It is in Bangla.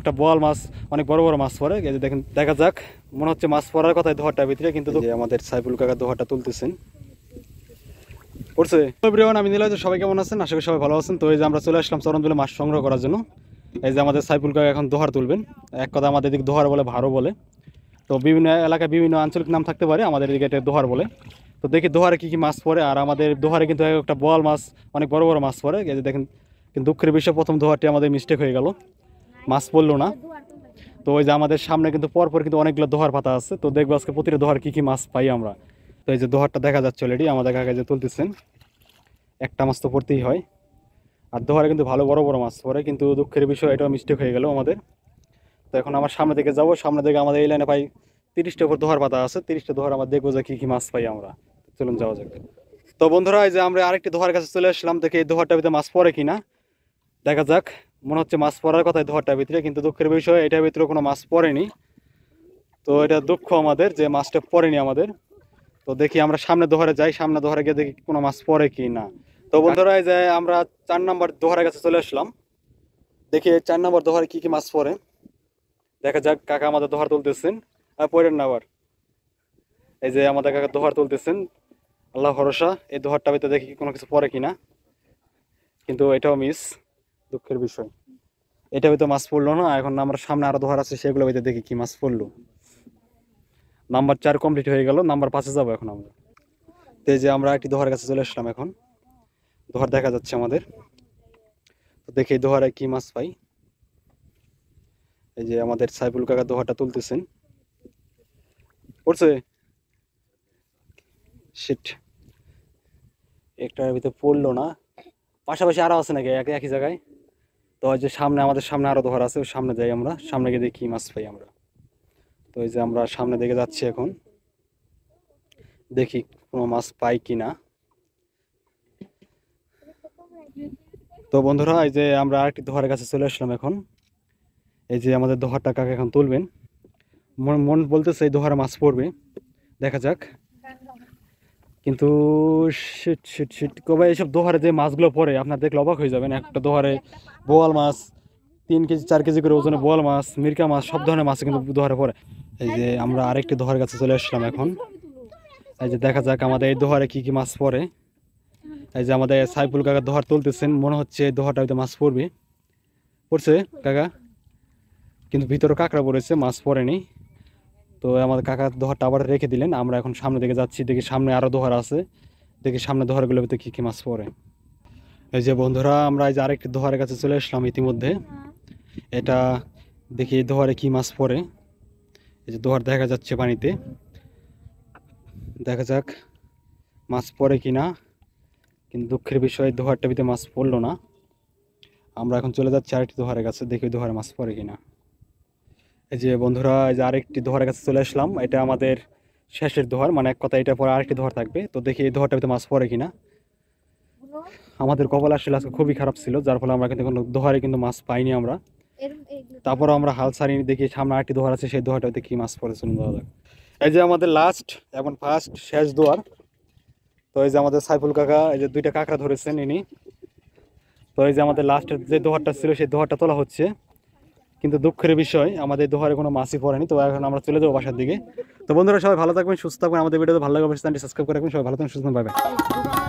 একটা বোয়াল মাছ অনেক বড় বড় মাছ পড়ে দেখেন দেখা যাক মনে হচ্ছে মাছ পড়ার কথা দোহারটার ভিতরে কিন্তু আমাদের সাইফুল কাকা দোহারটা তুলতেছেন পড়ছে আমি নিলাম সবাই কেমন আছেন আশা করি সবাই ভালো আছেন তো এই যে আমরা চলে আসলাম চরণদুলে মাছ সংগ্রহ করার জন্য এই যে আমাদের সাইফুল কাকা এখন দোহার তুলবেন এক কথা আমাদের দিক দোহার বলে ভারো বলে তো বিভিন্ন এলাকায় বিভিন্ন আঞ্চলিক নাম থাকতে পারে আমাদের এদিকে এটা দোহার বলে তো দেখি দোহারে কী কী মাছ পড়ে আর আমাদের দোহারে কিন্তু একটা বোয়াল মাছ অনেক বড় বড় মাছ পড়ে এই দেখেন কিন্তু দুঃখের বিষয় প্রথম দোহারটি আমাদের মিস্টেক হয়ে গেল মাছ পড়লো না তো ওই যে আমাদের সামনে কিন্তু পরপর কিন্তু অনেকগুলো দোহার পাতা আছে তো দেখবো আজকে প্রতিটা দোহার কী কী মাছ পাই আমরা তো এই যে দোহারটা দেখা যাচ্ছে অলরেডি আমাদের কাকা যে তুলতেছেন একটা মাছ তো পড়তেই হয় আর দোহারে কিন্তু ভালো বড় বড় মাছ পড়ে কিন্তু দুঃখের বিষয় এটা মিস্টেক হয়ে গেল আমাদের তো এখন আমার সামনে থেকে যাবো সামনে থেকে আমাদের এই লাইনে পাই তিরিশটা উপর দোহার পাতা আছে তিরিশটা দোহার আমরা দেখবো যে কী কী মাছ পাই আমরা চলুন যাওয়া যাক তো বন্ধুরা এই যে আমরা আরেকটি দোহার কাছে চলে আসলাম দেখে এই দোহারটা ভিতরে মাছ পড়ে কিনা দেখা যাক মনে হচ্ছে মাছ পড়ার কথা ধোয়াটার ভিতরে কিন্তু দুঃখের বিষয় এটার ভিতরে কোনো মাছ পড়েনি তো এটা দুঃখ আমাদের যে মাছটা পড়েনি আমাদের তো দেখি আমরা সামনে দোহারে যাই সামনে দোহারে গিয়ে দেখি কোনো মাছ পড়ে কি না তো বন্ধুরা যে আমরা চার নম্বর দোহারের কাছে চলে আসলাম দেখি চার নম্বর দোহারে কি কি মাছ পড়ে দেখা যাক কাকা আমাদের দোহার তুলতেছেন আর পড়েন না আবার এই যে আমাদের কাকা দোহার তুলতেছেন আল্লাহ ভরসা এই দোহারটা ভিতরে দেখি কোনো কিছু পরে কি না কিন্তু এটাও মিস দুঃখের বিষয় এটা হয়তো মাছ পড়লো না এখন আমার সামনে আরো ধর আছে সেগুলো হয়তো দেখি কি মাছ পড়লো নাম্বার চার কমপ্লিট হয়ে গেল নাম্বার পাঁচে যাবো এখন আমরা তো যে আমরা একটি দোহার কাছে চলে আসলাম এখন দোহার দেখা যাচ্ছে আমাদের তো দেখি দোহারে কি মাছ পাই এই যে আমাদের সাইফুল কাকা দোহাটা তুলতেছেন পড়ছে শিট একটার ভিতরে পড়লো না পাশাপাশি আরও আছে নাকি একই জায়গায় তো ওই যে সামনে আমাদের সামনে আরও ধর আছে ওই সামনে যাই আমরা সামনে গিয়ে দেখি মাছ পাই আমরা তো এই যে আমরা সামনে দিকে যাচ্ছি এখন দেখি কোনো মাছ পাই কি না তো বন্ধুরা এই যে আমরা আরেকটি দোহার কাছে চলে আসলাম এখন এই যে আমাদের দোহারটা কাকে এখন তুলবেন মন বলতেছে এই দোহারে মাছ পড়বে দেখা যাক কিন্তু কবে এইসব দোহারে যে মাছগুলো পড়ে আপনার দেখলে অবাক হয়ে যাবেন একটা দোহারে বোয়াল মাছ তিন কেজি চার কেজি করে ওজনে বোয়াল মাছ মির্কা মাছ সব ধরনের মাছ কিন্তু দোহারে পড়ে এই যে আমরা আরেকটি দোহার কাছে চলে আসলাম এখন এই যে দেখা যাক আমাদের এই দোহারে কী কী মাছ পড়ে এই যে আমাদের সাইফুল কাকা দোহার তুলতেছেন মনে হচ্ছে এই দোহারটা হয়তো মাছ পড়বে পড়ছে কাকা কিন্তু ভিতরে কাঁকড়া পড়েছে মাছ পড়েনি তো আমাদের কাকা দোহারটা আবার রেখে দিলেন আমরা এখন সামনে দিকে যাচ্ছি দেখি সামনে আরও দোহার আছে দেখি সামনে দোহারগুলোর ভিতরে কী কী মাছ পড়ে এই যে বন্ধুরা আমরা এই যে আরেকটি দোহারের কাছে চলে এসলাম ইতিমধ্যে এটা দেখি এই দোহারে কী মাছ পড়ে এই যে দোহার দেখা যাচ্ছে পানিতে দেখা যাক মাছ পড়ে কি না কিন্তু দুঃখের বিষয়ে দোহারটা ভিতরে মাছ পড়লো না আমরা এখন চলে যাচ্ছি আরেকটি দোহারের কাছে দেখি দোহারে মাছ পড়ে না এই যে বন্ধুরা এই যে আরেকটি ধোয়ার কাছে চলে আসলাম এটা আমাদের শেষের দোহার মানে এক কথা এটা পরে আরেকটি দোহার থাকবে তো দেখি এই দোহারটা ভিতরে মাছ পরে কিনা আমাদের কপাল আসলে আজকে খুবই খারাপ ছিল যার ফলে আমরা কিন্তু কোনো দোহারে কিন্তু মাছ পাইনি আমরা তারপর আমরা হাল সারি দেখি সামনে আরেকটি দোহার আছে সেই দোহারটাতে কি মাছ পড়েছে দাদা এই যে আমাদের লাস্ট এখন ফার্স্ট শেষ দোয়ার তো এই যে আমাদের সাইফুল কাকা এই যে দুইটা কাঁকড়া ধরেছেন ইনি তো এই যে আমাদের লাস্টের যে দোহারটা ছিল সেই দোহারটা তোলা হচ্ছে কিন্তু দুঃখের বিষয় আমাদের দোহারে কোনো মাসি পড়েনি তো এখন আমরা চলে যাবো বাসার দিকে তো বন্ধুরা সবাই ভালো থাকবেন সুস্থ থাকবেন আমাদের ভিডিওতে ভালো লাগবে সাবস্ক্রাইব করে রাখবেন সবাই ভালো থাকবেন সুস্থ পাবেন